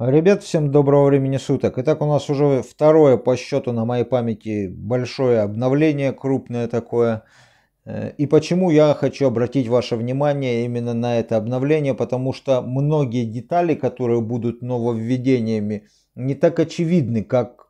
Ребят, всем доброго времени суток. Итак, у нас уже второе по счету на моей памяти большое обновление, крупное такое. Э, и почему я хочу обратить ваше внимание именно на это обновление, потому что многие детали, которые будут нововведениями, не так очевидны, как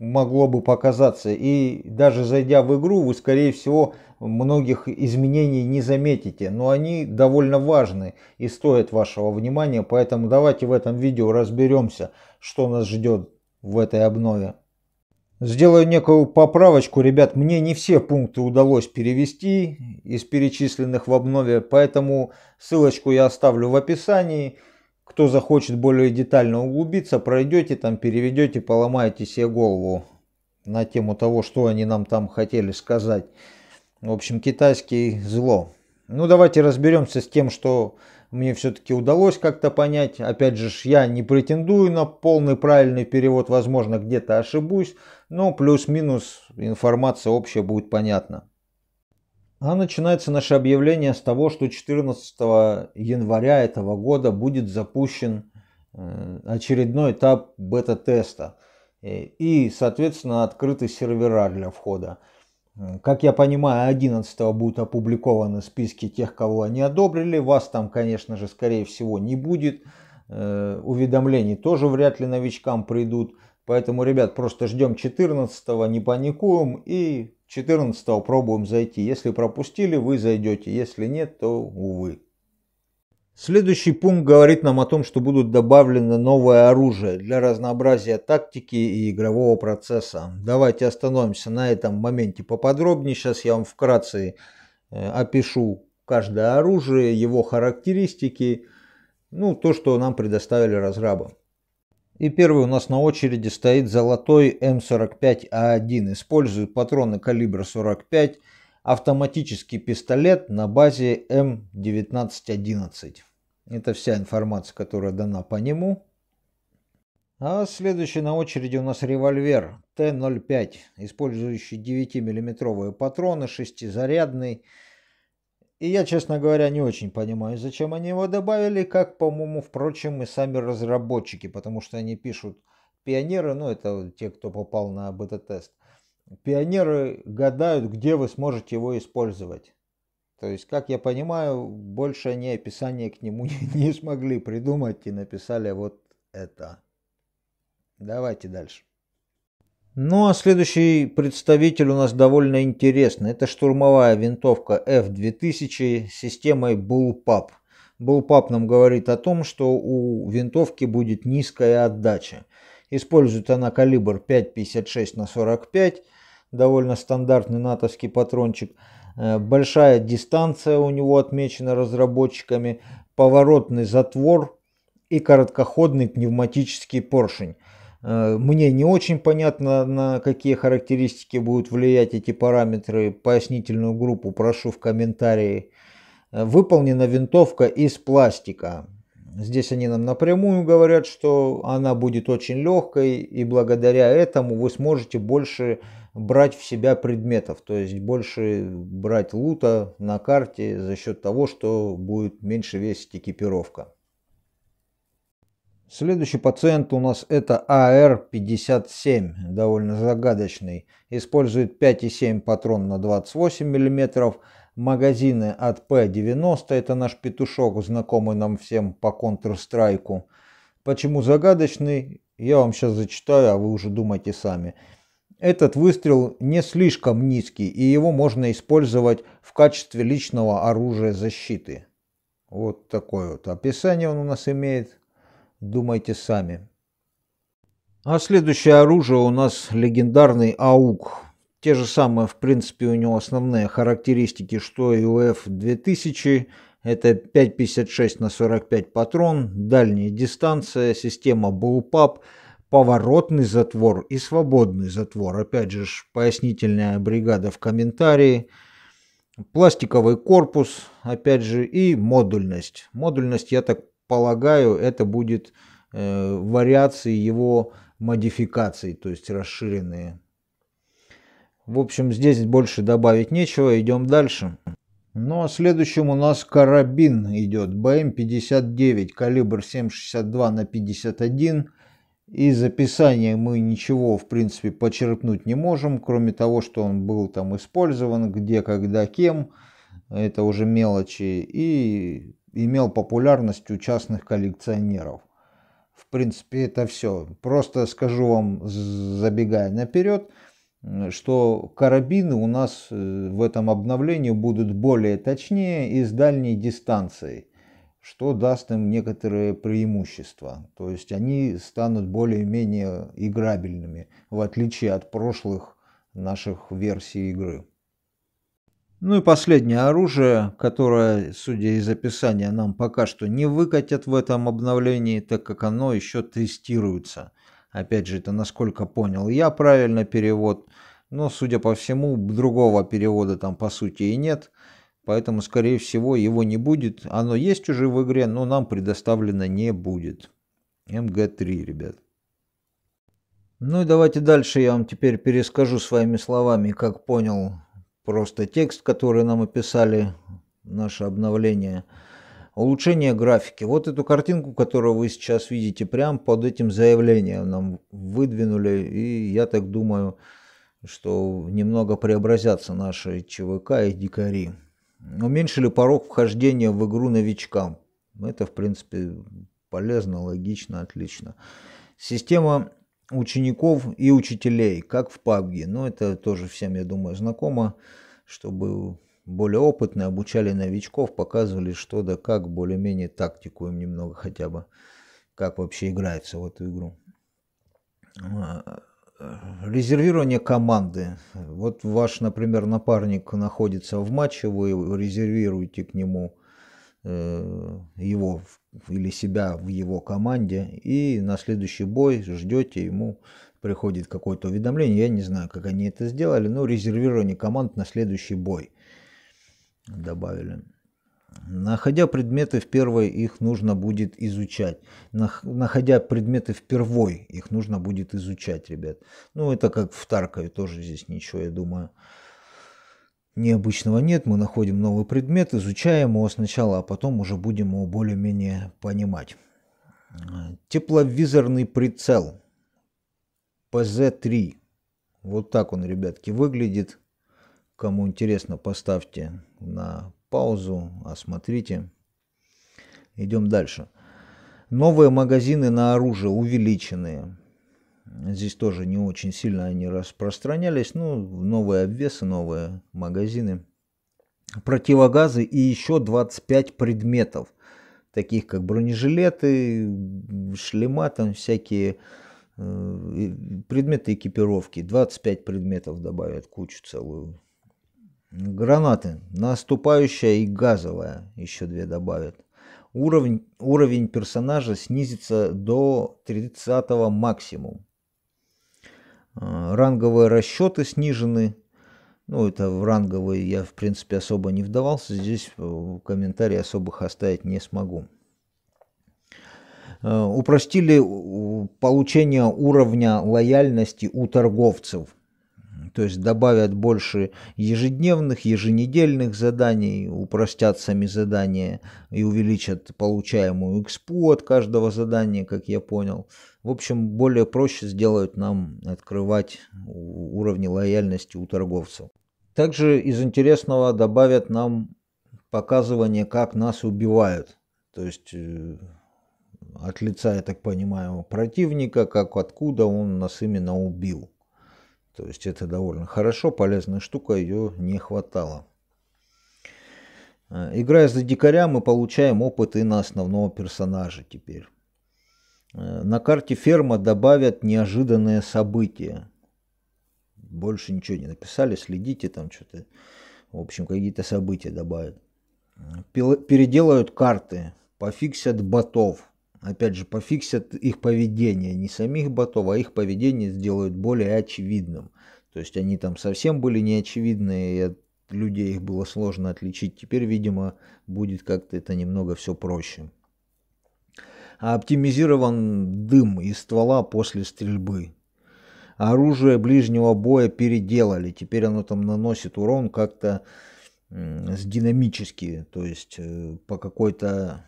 могло бы показаться. И даже зайдя в игру, вы, скорее всего, многих изменений не заметите, но они довольно важны и стоят вашего внимания, поэтому давайте в этом видео разберемся, что нас ждет в этой обнове. Сделаю некую поправочку, ребят, мне не все пункты удалось перевести из перечисленных в обнове, поэтому ссылочку я оставлю в описании – кто захочет более детально углубиться, пройдете там, переведете, поломаете себе голову на тему того, что они нам там хотели сказать. В общем, китайский зло. Ну, давайте разберемся с тем, что мне все-таки удалось как-то понять. Опять же, я не претендую на полный правильный перевод, возможно, где-то ошибусь, но плюс-минус информация общая будет понятна. А начинается наше объявление с того, что 14 января этого года будет запущен э, очередной этап бета-теста э, и, соответственно, открыты сервера для входа. Э, как я понимаю, 11 будут опубликованы списки тех, кого они одобрили. Вас там, конечно же, скорее всего, не будет. Уведомлений тоже вряд ли новичкам придут. Поэтому, ребят, просто ждем 14 го не паникуем и 14 пробуем зайти. Если пропустили, вы зайдете. Если нет, то увы. Следующий пункт говорит нам о том, что будут добавлены новое оружие для разнообразия тактики и игрового процесса. Давайте остановимся на этом моменте поподробнее. Сейчас я вам вкратце э, опишу каждое оружие, его характеристики, ну, то, что нам предоставили разрабы. И первый у нас на очереди стоит золотой М45А1. Использует патроны калибра 45, автоматический пистолет на базе М1911. Это вся информация, которая дана по нему. А следующий на очереди у нас револьвер Т-05, использующий 9-миллиметровые патроны, зарядный. И я, честно говоря, не очень понимаю, зачем они его добавили, как, по-моему, впрочем, и сами разработчики, потому что они пишут пионеры, ну это те, кто попал на бета-тест. Пионеры гадают, где вы сможете его использовать. То есть, как я понимаю, больше они описания к нему не смогли придумать и написали вот это. Давайте дальше. Ну а следующий представитель у нас довольно интересный. Это штурмовая винтовка F2000 с системой Bullpup. Bullpup нам говорит о том, что у винтовки будет низкая отдача. Использует она калибр 5,56 на 45, довольно стандартный натовский патрончик. Э, большая дистанция у него отмечена разработчиками, поворотный затвор и короткоходный пневматический поршень. Э, мне не очень понятно, на какие характеристики будут влиять эти параметры. Пояснительную группу прошу в комментарии. Э, выполнена винтовка из пластика. Здесь они нам напрямую говорят, что она будет очень легкой, и благодаря этому вы сможете больше брать в себя предметов, то есть больше брать лута на карте за счет того, что будет меньше весить экипировка. Следующий пациент у нас это ar а 57 довольно загадочный. Использует 5,7 патрон на 28 мм. Магазины от p 90 это наш петушок, знакомый нам всем по Counter-Strike. Почему загадочный, я вам сейчас зачитаю, а вы уже думайте сами. Этот выстрел не слишком низкий, и его можно использовать в качестве личного оружия защиты. Вот такое вот описание он у нас имеет. Думайте сами. А следующее оружие у нас легендарный АУК. Те же самые, в принципе, у него основные характеристики, что и у F2000. Это 5,56 на 45 патрон, дальняя дистанция, система Bullpup, поворотный затвор и свободный затвор. Опять же, пояснительная бригада в комментарии. Пластиковый корпус, опять же, и модульность. Модульность, я так полагаю, это будет э, вариации его модификаций, то есть расширенные. В общем, здесь больше добавить нечего, идем дальше. Ну а следующим у нас карабин идет, БМ-59, калибр 7,62 на 51. Из описания мы ничего, в принципе, почерпнуть не можем, кроме того, что он был там использован, где, когда, кем. Это уже мелочи. И имел популярность у частных коллекционеров. В принципе, это все. Просто скажу вам, забегая наперед, что карабины у нас э, в этом обновлении будут более точнее и с дальней дистанцией, что даст им некоторые преимущества. То есть они станут более-менее играбельными, в отличие от прошлых наших версий игры. Ну и последнее оружие, которое, судя из описания, нам пока что не выкатят в этом обновлении, так как оно еще тестируется. Опять же, это насколько понял я правильно перевод, но, судя по всему, другого перевода там по сути и нет, поэтому, скорее всего, его не будет. Оно есть уже в игре, но нам предоставлено не будет. МГ-3, ребят. Ну и давайте дальше я вам теперь перескажу своими словами, как понял просто текст, который нам описали, наше обновление. Улучшение графики. Вот эту картинку, которую вы сейчас видите, прямо под этим заявлением нам выдвинули. И я так думаю, что немного преобразятся наши ЧВК и дикари. Уменьшили порог вхождения в игру новичкам. Это, в принципе, полезно, логично, отлично. Система учеников и учителей, как в PUBG. Но ну, это тоже всем, я думаю, знакомо, чтобы более опытные обучали новичков, показывали что да как, более-менее тактику им немного хотя бы, как вообще играется в эту игру. А, резервирование команды. Вот ваш, например, напарник находится в матче, вы резервируете к нему э, его в или себя в его команде, и на следующий бой ждете ему приходит какое-то уведомление, я не знаю, как они это сделали, но резервирование команд на следующий бой добавили. Находя предметы в первой, их нужно будет изучать. Находя предметы в первой, их нужно будет изучать, ребят. Ну, это как в Таркове тоже здесь ничего, я думаю необычного нет. Мы находим новый предмет, изучаем его сначала, а потом уже будем его более-менее понимать. Тепловизорный прицел pz 3 Вот так он, ребятки, выглядит. Кому интересно, поставьте на паузу, осмотрите. Идем дальше. Новые магазины на оружие увеличенные. Здесь тоже не очень сильно они распространялись. Ну, новые обвесы, новые магазины. Противогазы и еще 25 предметов. Таких как бронежилеты, шлема, там всякие э, предметы экипировки. 25 предметов добавят кучу целую. Гранаты. Наступающая и газовая. Еще две добавят уровень, уровень персонажа снизится до 30 максимум. Э, ранговые расчеты снижены. Ну, это в ранговые я, в принципе, особо не вдавался. Здесь э, комментарий особых оставить не смогу. Э, упростили получение уровня лояльности у торговцев – то есть добавят больше ежедневных, еженедельных заданий, упростят сами задания и увеличат получаемую экспу от каждого задания, как я понял. В общем, более проще сделают нам открывать уровни лояльности у торговцев. Также из интересного добавят нам показывание, как нас убивают. То есть э, от лица, я так понимаю, противника, как откуда он нас именно убил. То есть это довольно хорошо, полезная штука, ее не хватало. Э, играя за дикаря, мы получаем опыт и на основного персонажа теперь. Э, на карте ферма добавят неожиданное событие. Больше ничего не написали, следите там что-то. В общем, какие-то события добавят. Э, переделают карты, пофиксят ботов опять же, пофиксят их поведение, не самих ботов, а их поведение сделают более очевидным. То есть они там совсем были неочевидные, и от людей их было сложно отличить. Теперь, видимо, будет как-то это немного все проще. А оптимизирован дым из ствола после стрельбы. Оружие ближнего боя переделали. Теперь оно там наносит урон как-то с динамически, то есть э, по какой-то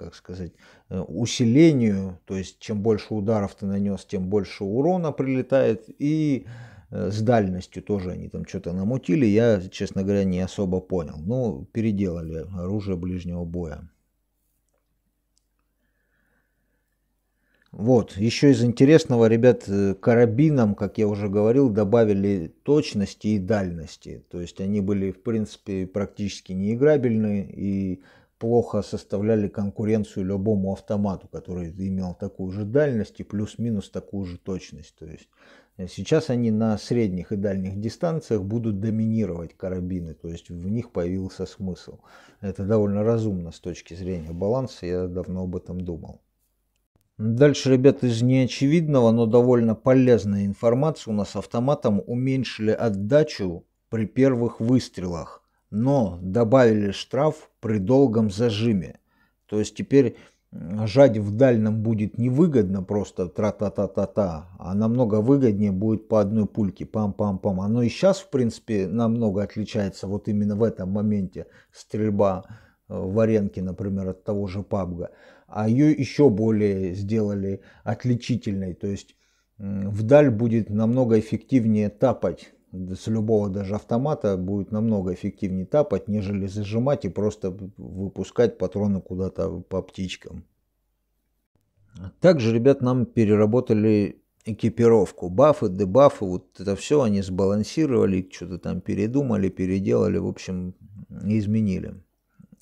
как сказать, э, усилению, то есть чем больше ударов ты нанес, тем больше урона прилетает, и э, с дальностью тоже они там что-то намутили, я, честно говоря, не особо понял. Ну, переделали оружие ближнего боя. Вот, еще из интересного, ребят, э, карабинам, как я уже говорил, добавили точности и дальности. То есть они были, в принципе, практически неиграбельны, и плохо составляли конкуренцию любому автомату, который имел такую же дальность и плюс-минус такую же точность. То есть э, сейчас они на средних и дальних дистанциях будут доминировать карабины, то есть в них появился смысл. Это довольно разумно с точки зрения баланса, я давно об этом думал. Дальше, ребят, из неочевидного, но довольно полезной информации у нас автоматом уменьшили отдачу при первых выстрелах но добавили штраф при долгом зажиме. То есть теперь жать в дальнем будет невыгодно просто тра-та-та-та-та, а намного выгоднее будет по одной пульке, пам-пам-пам. Оно и сейчас, в принципе, намного отличается вот именно в этом моменте стрельба э, в аренке, например, от того же пабга. А ее еще более сделали отличительной, то есть вдаль будет намного эффективнее тапать, с любого даже автомата будет намного эффективнее тапать, нежели зажимать и просто выпускать патроны куда-то по птичкам. Также, ребят, нам переработали экипировку. Бафы, дебафы, вот это все они сбалансировали, что-то там передумали, переделали, в общем, изменили.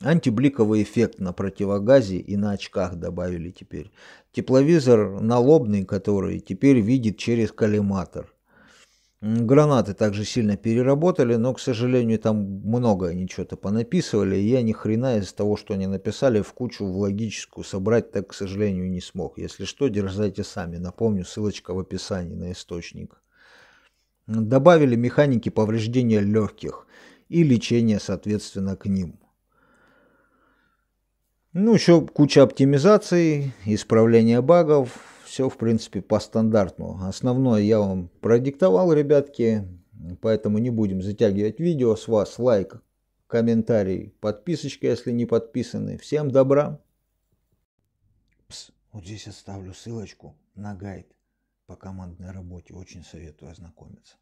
Антибликовый эффект на противогазе и на очках добавили теперь. Тепловизор налобный, который теперь видит через коллиматор – Гранаты также сильно переработали, но, к сожалению, там много они что-то понаписывали, и я ни хрена из того, что они написали, в кучу в логическую собрать так, к сожалению, не смог. Если что, дерзайте сами. Напомню, ссылочка в описании на источник. Добавили механики повреждения легких и лечения, соответственно, к ним. Ну, еще куча оптимизаций, исправления багов, все, в принципе, по стандартному. Основное я вам продиктовал, ребятки, поэтому не будем затягивать видео. С вас лайк, комментарий, подписочка, если не подписаны. Всем добра! Пс, вот здесь оставлю ссылочку на гайд по командной работе. Очень советую ознакомиться.